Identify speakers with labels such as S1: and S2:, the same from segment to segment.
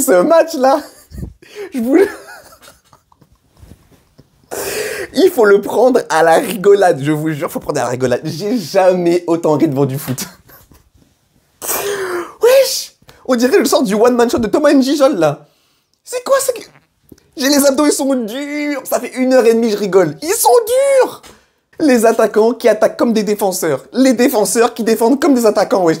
S1: ce match-là, je vous Il faut le prendre à la rigolade, je vous jure, faut prendre à la rigolade. J'ai jamais autant ri devant du foot. Wesh On dirait le sort du one-man shot de Thomas Njijol, là. C'est quoi ça J'ai les abdos, ils sont durs Ça fait une heure et demie, je rigole. Ils sont durs Les attaquants qui attaquent comme des défenseurs. Les défenseurs qui défendent comme des attaquants, wesh.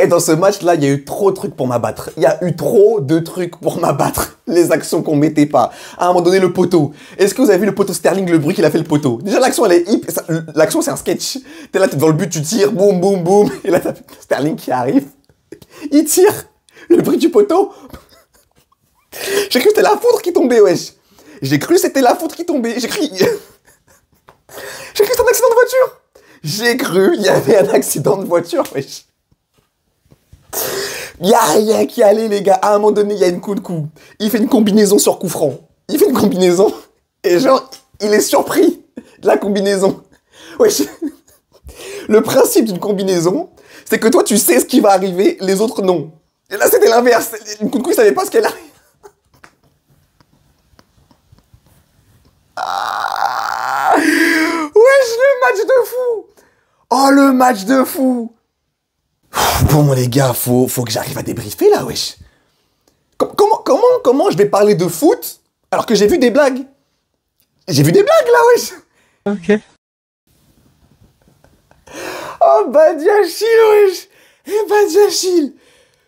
S1: Et eh, dans ce match-là, il y a eu trop de trucs pour m'abattre. Il y a eu trop de trucs pour m'abattre. Les actions qu'on mettait pas. À un moment donné, le poteau. Est-ce que vous avez vu le poteau Sterling, le bruit qu'il a fait le poteau Déjà, l'action, elle est hip. L'action, c'est un sketch. T'es là, t'es devant le but, tu tires, boum, boum, boum. Et là, t'as Sterling qui arrive. Il tire. Le bruit du poteau. J'ai cru que c'était la foudre qui tombait, wesh. J'ai cru que c'était la foudre qui tombait. J'ai cru... J'ai cru que c'était un accident de voiture. J'ai cru il y avait un accident de voiture, wesh. Y'a a rien qui allait, les gars. À un moment donné, il y a une coup de coup. Il fait une combinaison sur coup franc. Il fait une combinaison. Et genre, il est surpris de la combinaison. Ouais, Le principe d'une combinaison, c'est que toi, tu sais ce qui va arriver, les autres non. Et là, c'était l'inverse. Une coup de coup, il savait pas ce qu'elle arrivait. Ah Wesh, le match de fou Oh, le match de fou Bon, les gars, faut, faut que j'arrive à débriefer là, wesh. Comment, comment, comment je vais parler de foot alors que j'ai vu des blagues J'ai vu des blagues là, wesh. Ok. Oh, Badiachil, wesh. Eh, Badiachil.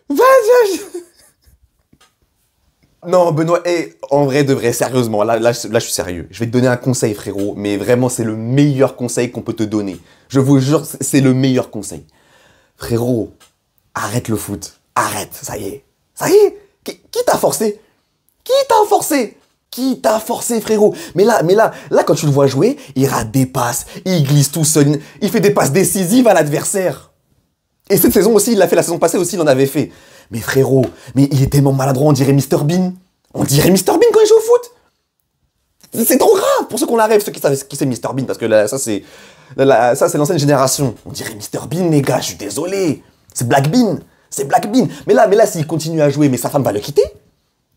S1: Badiachil. Non, Benoît, eh, en vrai, de vrai, sérieusement, là, là, je suis sérieux. Je vais te donner un conseil, frérot, mais vraiment, c'est le meilleur conseil qu'on peut te donner. Je vous jure, c'est le meilleur conseil frérot, arrête le foot. Arrête, ça y est. Ça y est Qui, t'a forcé Qui t'a forcé qui t'a forcé, frérot Mais là, mais là, là, quand tu le vois jouer, il rate des passes, il glisse tout seul, il fait des passes décisives à l'adversaire. Et cette saison aussi, il l'a fait la saison passée aussi, il en avait fait. Mais frérot, mais il est tellement maladroit, on dirait Mr Bean. On dirait Mr Bean quand il joue c'est trop grave pour ceux qu'on la rêve, ceux qui savent qui c'est Mr Bean, parce que là, ça c'est ça c'est l'ancienne génération. On dirait Mr Bean, les gars, je suis désolé. C'est Black Bean, c'est Black Bean. Mais là, mais là, s'il continue à jouer, mais sa femme va le quitter.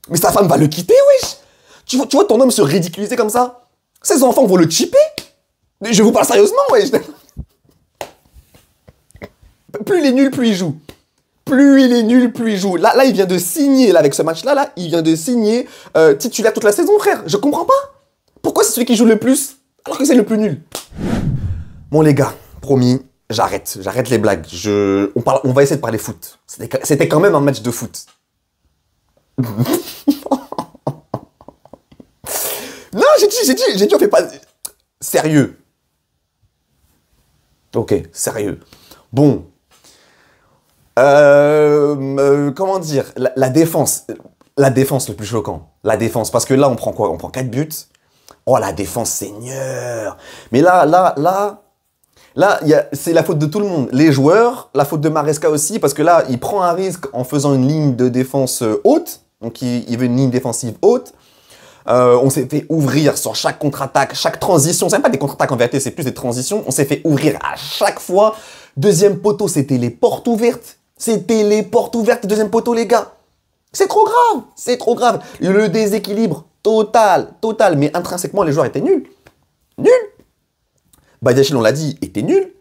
S1: Mais sa femme va le quitter, wesh. Tu vois, tu vois ton homme se ridiculiser comme ça. Ses enfants vont le chipper. Je vous parle sérieusement, wesh. Plus il est nul, plus il joue plus il est nul, plus il joue. Là, là il vient de signer, là, avec ce match-là, là, il vient de signer euh, titulaire toute la saison, frère. Je comprends pas. Pourquoi c'est celui qui joue le plus alors que c'est le plus nul Bon les gars, promis, j'arrête. J'arrête les blagues. On, parle... On va essayer de parler foot. C'était quand même un match de foot. non, j'ai dit, j'ai dit, j'ai dit, on fait pas... Sérieux. Ok, sérieux. Bon. Euh, euh, comment dire la, la défense la défense le plus choquant. La défense. Parce que là, on prend quoi On prend 4 buts. Oh, la défense, Seigneur. Mais là, là, là, Là, c'est la faute de tout le monde. Les joueurs, la faute de Maresca aussi, parce que là, il prend un risque en faisant une ligne de défense euh, haute. Donc, il, veut une ligne défensive haute. Euh, on s'est fait ouvrir sur chaque contre-attaque, chaque transition. C'est même pas des contre-attaques en c'est plus des transitions. On s'est fait ouvrir à chaque fois. Deuxième poteau, c'était les portes ouvertes. C'était les portes ouvertes, deuxième poteau, les gars. C'est trop grave, c'est trop grave. Le déséquilibre, Total, total. Mais intrinsèquement, les joueurs étaient nuls. Nuls. Badiachil, on l'a dit, était nul.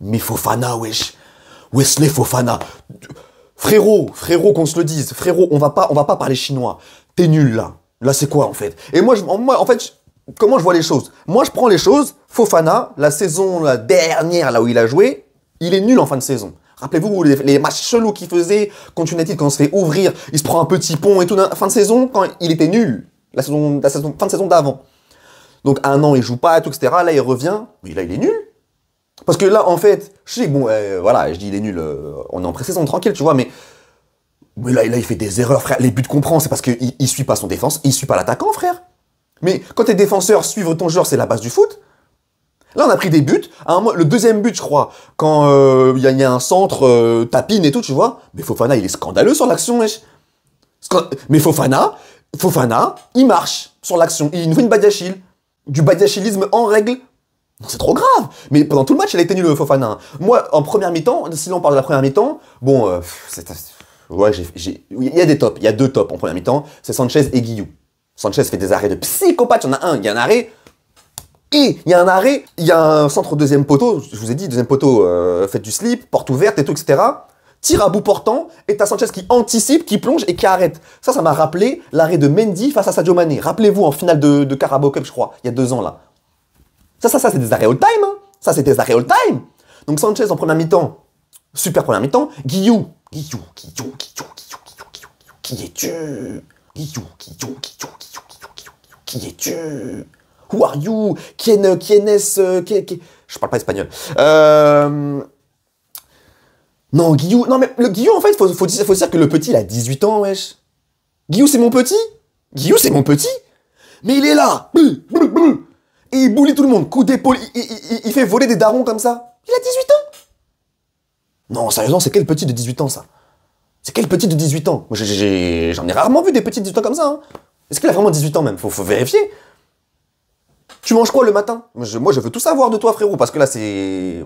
S1: Mais Fofana, wesh. Wesley Fofana. Frérot, frérot, qu'on se le dise. Frérot, on va pas, on va pas parler chinois. T'es nul, là. Là, c'est quoi, en fait Et moi, en fait, comment je vois les choses Moi, je prends les choses. Fofana, la saison la dernière, là où il a joué, il est nul en fin de saison. Rappelez-vous les, les, matchs chelous qu'il faisait contre United quand on se fait ouvrir, il se prend un petit pont et tout. Fin de saison, quand il était nul la, saison, fin de saison d'avant. Donc un an, il joue pas, tout, etc. Là, il revient. Mais là, il est nul. Parce que là, en fait, je bon, euh, voilà, je dis il est nul, euh, on est en pré-saison, tranquille, tu vois, mais, mais là, là, il fait des erreurs, frère. Les buts qu'on prend, c'est parce qu'il il suit pas son défense, il suit pas l'attaquant, frère. Mais quand t'es défenseurs suivent ton joueur, c'est la base du foot. Là, on a pris des buts. le deuxième but, je crois, quand euh, il y, a un centre, tapine et tout, tu vois. Mais Fofana, il est scandaleux sur l'action, wesh. mais Fofana, Fofana, il marche sur l'action. Il nous fait une badiachille, Du badiachilisme en règle. C'est trop grave Mais pendant tout le match, il a été le Fofana. Moi, en première mi-temps, si l'on parle de la première mi-temps, bon, euh, Ouais, il y a des tops. Il y a deux tops en première mi-temps. C'est Sanchez et Guillou. Sanchez fait des arrêts de psychopathe. Il y en a un, il y a un arrêt. Et il y a un arrêt, il y a un centre deuxième poteau. Je vous ai dit, deuxième poteau, euh, faites du slip, porte ouverte et tout, etc tire à bout portant et t'as Sanchez qui anticipe, qui plonge et qui arrête. Ça, ça m'a rappelé l'arrêt de Mendy face à Sadio Mané. Rappelez-vous en finale de, de, Carabao Cup, je crois, il y a deux ans là. Ça, ça, ça, c'est des arrêts all-time. Hein. Ça, c'est des arrêts all-time. Donc Sanchez en première mi-temps, super première mi-temps. Guillou, Guillou, Guillou, Guillou, Guillou, Guillou, Guillou, qui es-tu Guillou, Guillou, Guillou, Guillou, Guillou, Guillou, qui es-tu Who are you Quién, quién es, Je parle pas espagnol. Euh... Non, Guillou, non mais le Guillou en fait, faut, faut, dire que le petit il a 18 ans, wesh. Guillou c'est mon petit Guillou c'est mon petit Mais il est là Et il boulit tout le monde, coup d'épaule, il, fait voler des darons comme ça. Il a 18 ans Non, sérieusement, c'est quel petit de 18 ans ça C'est quel petit de 18 ans Moi j'en ai, rarement vu des petits de 18 ans comme ça. Hein. Est-ce qu'il a vraiment 18 ans même faut, faut vérifier. Tu manges quoi le matin Moi je veux tout savoir de toi frérot, parce que là c'est...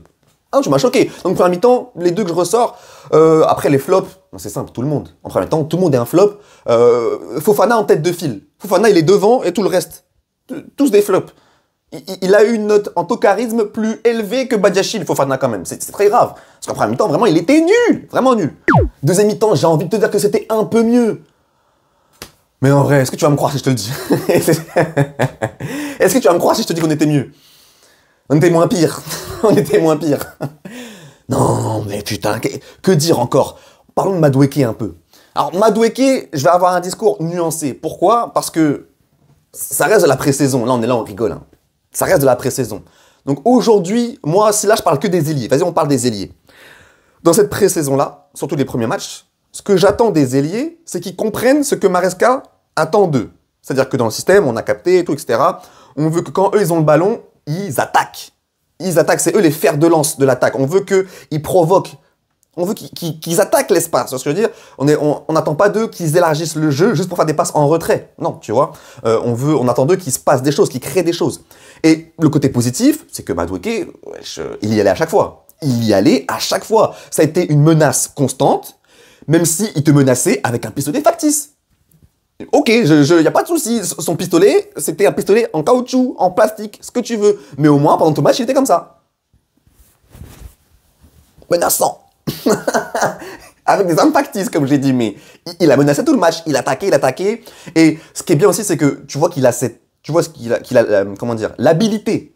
S1: Ah, tu m'as choqué. Donc, première mi-temps, les deux que je ressors, euh, après les flops, c'est simple, tout le monde. En premier temps, tout le monde est un flop. Euh, Fofana en tête de file. Fofana, il est devant et tout le reste. Tous des flops. Il, a eu une note en tocarisme plus élevée que Badiachil, Fofana quand même. C'est très grave. Parce qu'en première mi-temps, vraiment, il était nul. Vraiment nul. Deuxième mi-temps, j'ai envie de te dire que c'était un peu mieux. Mais en vrai, est-ce que tu vas me croire si je te le dis Est-ce que tu vas me croire si je te dis qu'on était mieux on était moins pire. on était moins pire. non, mais putain, que, dire encore Parlons de Madweke un peu. Alors, Madweke, je vais avoir un discours nuancé. Pourquoi Parce que ça reste de la pré-saison. Là, on est là, on rigole. Hein. Ça reste de la pré-saison. Donc aujourd'hui, moi, si là, je parle que des ailiers. Vas-y, on parle des ailiers. Dans cette pré-saison-là, surtout les premiers matchs, ce que j'attends des ailiers, c'est qu'ils comprennent ce que Maresca attend d'eux. C'est-à-dire que dans le système, on a capté et tout, etc. On veut que quand eux, ils ont le ballon, ils attaquent. Ils attaquent, c'est eux les fers de lance de l'attaque. On veut qu'ils provoquent. On veut qu'ils attaquent l'espace. Ce que veux dire, on n'attend pas d'eux qu'ils élargissent le jeu juste pour faire des passes en retrait. Non, tu vois. Euh, on, veut, on attend d'eux qu'ils se passent des choses, qu'ils créent des choses. Et le côté positif, c'est que Madueke, euh, il y allait à chaque fois. Il y allait à chaque fois. Ça a été une menace constante, même s'il te menaçait avec un pistolet factice. Ok, il n'y a pas de souci. Son pistolet, c'était un pistolet en caoutchouc, en plastique, ce que tu veux. Mais au moins, pendant ton match, il était comme ça. Menaçant. Avec des impactistes, comme j'ai dit, mais il, a menacé tout le match. Il attaquait, il attaquait. Et ce qui est bien aussi, c'est que tu vois qu'il a cette. Tu vois ce qu'il a, a, euh, comment dire, l'habilité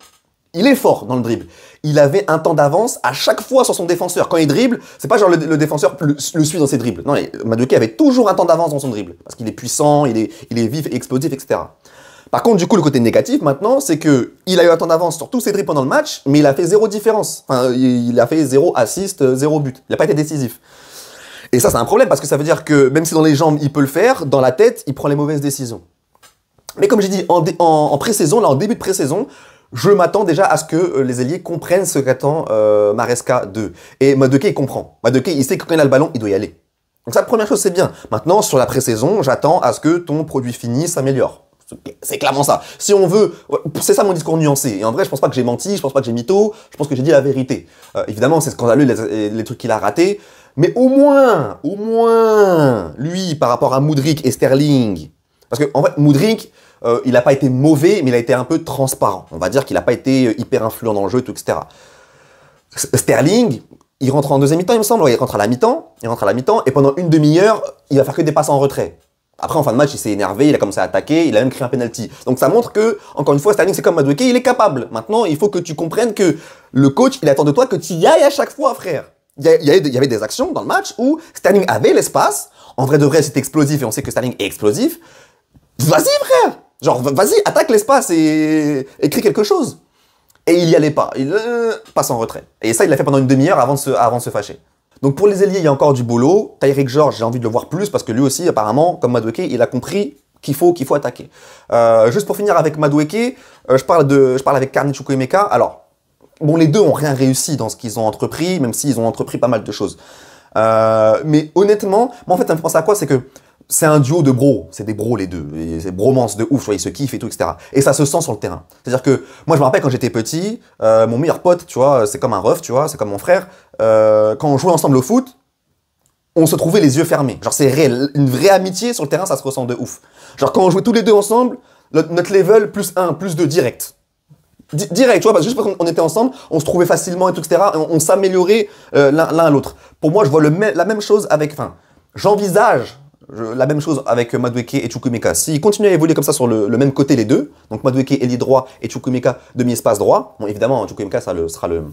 S1: il est fort dans le dribble. Il avait un temps d'avance à chaque fois sur son défenseur. Quand il dribble, c'est pas genre le, défenseur le, suit dans ses dribbles. Non, Maduke avait toujours un temps d'avance dans son dribble. Parce qu'il est puissant, il est, il est vif, explosif, etc. Par contre, du coup, le côté négatif maintenant, c'est que il a eu un temps d'avance sur tous ses dribbles pendant le match, mais il a fait zéro différence. Enfin, il a fait zéro assist, euh, zéro but. Il n'a pas été décisif. Et ça, c'est un problème parce que ça veut dire que même si dans les jambes, il peut le faire, dans la tête, il prend les mauvaises décisions. Mais comme j'ai dit, en, en, en pré-saison, là, en début de pré-saison, je m'attends déjà à ce que euh, les Alliés comprennent ce qu'attend euh, Maresca 2 Et Madueke, comprend. Madueke, il sait que quand il a le ballon, il doit y aller. Donc ça, première chose, c'est bien. Maintenant, sur la pré-saison, j'attends à ce que ton produit fini s'améliore. C'est clairement ça. Si on veut, euh, c'est ça mon discours nuancé. Et en vrai, je pense pas que j'ai menti, je pense pas que j'ai mytho, je pense que j'ai dit la vérité. évidemment, c'est scandaleux les, les trucs qu'il a ratés, mais au moins, au moins, lui, par rapport à Moudric et Sterling, parce que en fait, Moudric, euh, il n'a pas été mauvais, mais il a été un peu transparent. On va dire qu'il n'a pas été euh, hyper influent dans le jeu, tout, etc. Sterling, il rentre en deuxième mi-temps, il me semble. Il rentre à la mi-temps, il rentre à la mi-temps, et pendant une demi-heure, il va faire que des passes en retrait. Après, en fin de match, il s'est énervé, il a commencé à attaquer, il a même créé un penalty. Donc ça montre que, encore une fois, Sterling, c'est comme et il est capable. Maintenant, il faut que tu comprennes que le coach, il attend de toi que tu y ailles à chaque fois, frère. Il y, avait des actions dans le match où Sterling avait l'espace. En vrai de vrai, c'est explosif et on sait que Sterling est explosif. Vas-y, frère Genre, vas-y, attaque l'espace et écris quelque chose. Et il y allait pas. Il euh, passe en retrait. Et ça, il l'a fait pendant une demi-heure avant, de se, avant se fâcher. Donc pour les alliés, il y a encore du boulot. Tyrick George, j'ai envie de le voir plus parce que lui aussi, apparemment, comme Madweke, il a compris qu'il faut, faut attaquer. Euh, juste pour finir avec Madweke, euh, je, parle de, je parle avec Karni Alors, bon, les deux ont rien réussi dans ce qu'ils ont entrepris, même s'ils ont entrepris pas mal de choses. mais honnêtement, moi en fait, ça me fait penser à quoi C'est que c'est un duo de bros, c'est des bros les deux, c'est bromance de ouf, vois, ils se kiffent et tout, etc. Et ça se sent sur le terrain. C'est-à-dire que moi je me rappelle quand j'étais petit, euh, mon meilleur pote, tu vois, c'est comme un ref, tu vois, c'est comme mon frère. Euh, quand on jouait ensemble au foot, on se trouvait les yeux fermés. Genre c'est réel, une vraie amitié sur le terrain, ça se ressent de ouf. Genre quand on jouait tous les deux ensemble, notre level plus 1, plus 2 direct direct, tu vois, parce que juste parce qu'on était ensemble, on se trouvait facilement et tout, etc. on, s'améliorait euh, l'un à l'autre. Pour moi, je vois la même chose avec, enfin, j'envisage la même chose avec Madueke et Chukumeka. S'ils continuent à évoluer comme ça sur le, même côté les deux, donc Madueke ailier droit et Chukumeka demi-espace droit, bon évidemment hein, Chukumika ça le, sera le,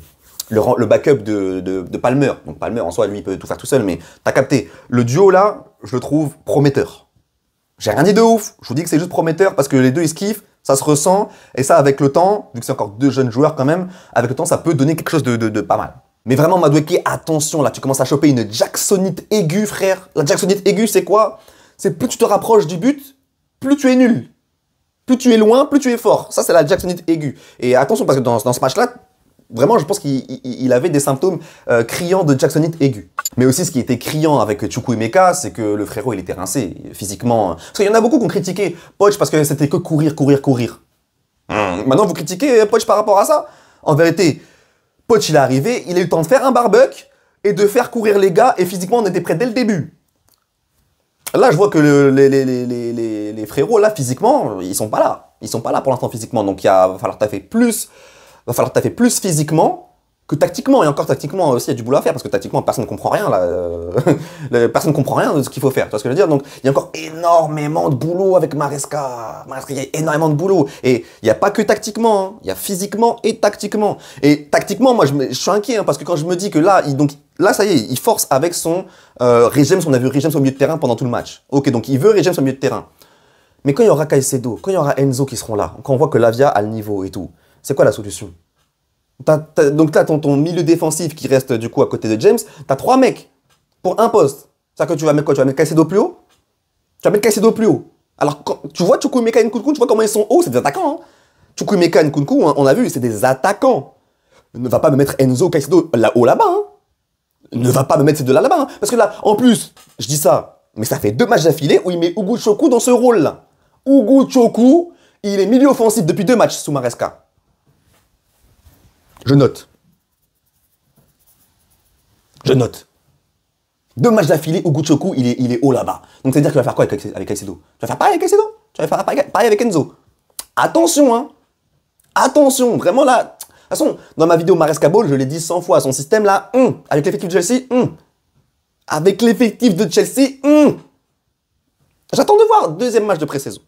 S1: backup de, Palmer. Donc Palmer en soi, lui, peut tout faire tout seul, mais t'as capté. Le duo là, je le trouve prometteur. J'ai rien dit de ouf, je vous dis que c'est juste prometteur parce que les deux ils se kiffent, ça se ressent, et ça avec le temps, vu que c'est encore deux jeunes joueurs quand même, avec le temps ça peut donner quelque chose de pas mal. Mais vraiment, Madueke, attention, là, tu commences à choper une Jacksonite aiguë, frère. La Jacksonite aiguë, c'est quoi C'est plus tu te rapproches du but, plus tu es nul. Plus tu es loin, plus tu es fort. Ça, c'est la Jacksonite aiguë. Et attention, parce que dans, ce match-là, vraiment, je pense qu'il avait des symptômes euh, criants de Jacksonite aiguë. Mais aussi, ce qui était criant avec Meka, c'est que le frérot, il était rincé, physiquement. Parce qu'il y en a beaucoup qui ont critiqué Poch parce que c'était que courir, courir, courir. Hum, maintenant, vous critiquez Poch par rapport à ça En vérité, Poch, il est arrivé, il a eu le temps de faire un barbuck et de faire courir les gars, et physiquement, on était prêts dès le début. Là, je vois que les, frérots, là, physiquement, ils sont pas là. Ils sont pas là pour l'instant physiquement. Donc, il va falloir taffer plus. Va falloir taffer plus physiquement que tactiquement, et encore tactiquement aussi, il y a du boulot à faire, parce que tactiquement, personne ne comprend rien, là, euh, personne ne comprend rien de ce qu'il faut faire, tu vois ce que je veux dire Donc, il y a encore énormément de boulot avec Maresca, Maresca, il y a énormément de boulot, et il n'y a pas que tactiquement, hein. il y a physiquement et tactiquement. Et tactiquement, moi, je, suis inquiet, hein, parce que quand je me dis que là, il, donc, là, ça y est, il force avec son euh, régime, son, on a vu régime le milieu de terrain pendant tout le match. Ok, donc il veut régime sur le milieu de terrain. Mais quand il y aura Caicedo, quand il y aura Enzo qui seront là, quand on voit que Lavia a le niveau et tout, c'est quoi la solution donc tu as, donc ton, milieu défensif qui reste du coup à côté de James, t'as trois mecs pour un poste. Ça que tu vas mettre quoi Tu vas mettre Caicedo plus haut Tu vas mettre Caicedo plus haut. Alors tu vois Chukumeka et Nkunku, tu vois comment ils sont hauts, c'est des attaquants. Hein et Nkunku, hein, on a vu, c'est des attaquants. Ne va pas me mettre Enzo Caicedo là-haut là-bas. Hein. ne va pas me mettre ces deux-là là-bas. Hein. Parce que là, en plus, je dis ça, mais ça fait deux matchs d'affilée où il met Ugu Choku dans ce rôle-là. Ugu Choku, il est milieu offensif depuis deux matchs sous Maresca. Je note. Je note. Deux matchs d'affilée où Guchoku, il est, il est haut là-bas. Donc c'est-à-dire qu'il va faire quoi avec, avec Caicedo Tu vas faire pareil avec Caicedo Tu vas faire pareil avec Enzo Attention, hein Attention, vraiment là. De toute façon, dans ma vidéo Maresca Ball, je l'ai dit 100 fois, son système là, avec l'effectif de Chelsea, hum, avec l'effectif de Chelsea, J'attends de voir deuxième match de pré-saison.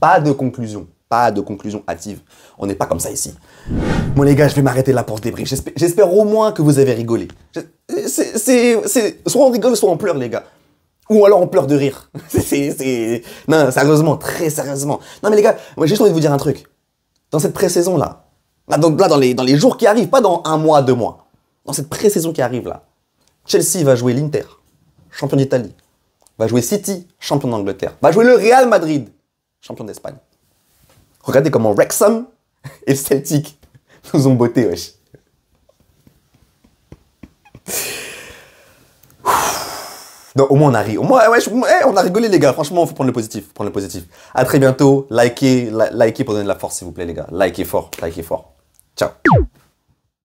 S1: Pas de conclusion pas de conclusion hâtive. On n'est pas comme ça ici. Bon les gars, je vais m'arrêter là pour ce débrief. J'espère au moins que vous avez rigolé. C'est... Soit on rigole, soit on pleure les gars. Ou alors on pleure de rire. C'est... Non, sérieusement, très sérieusement. Non mais les gars, j'ai juste envie de vous dire un truc. Dans cette pré-saison là, là, là dans, les, dans les jours qui arrivent, pas dans un mois, deux mois, dans cette pré-saison qui arrive là, Chelsea va jouer l'Inter, champion d'Italie. Va jouer City, champion d'Angleterre. Va jouer le Real Madrid, champion d'Espagne. Regardez comment Wrexham et Celtic nous ont botté, wesh. Non, au moins on a ri. Au moins, ouais, on a rigolé, les gars. Franchement, faut prendre le positif. Faut prendre le positif. À très bientôt. Likez, likez pour donner de la force, s'il vous plaît, les gars. Likez fort, likez fort. Ciao.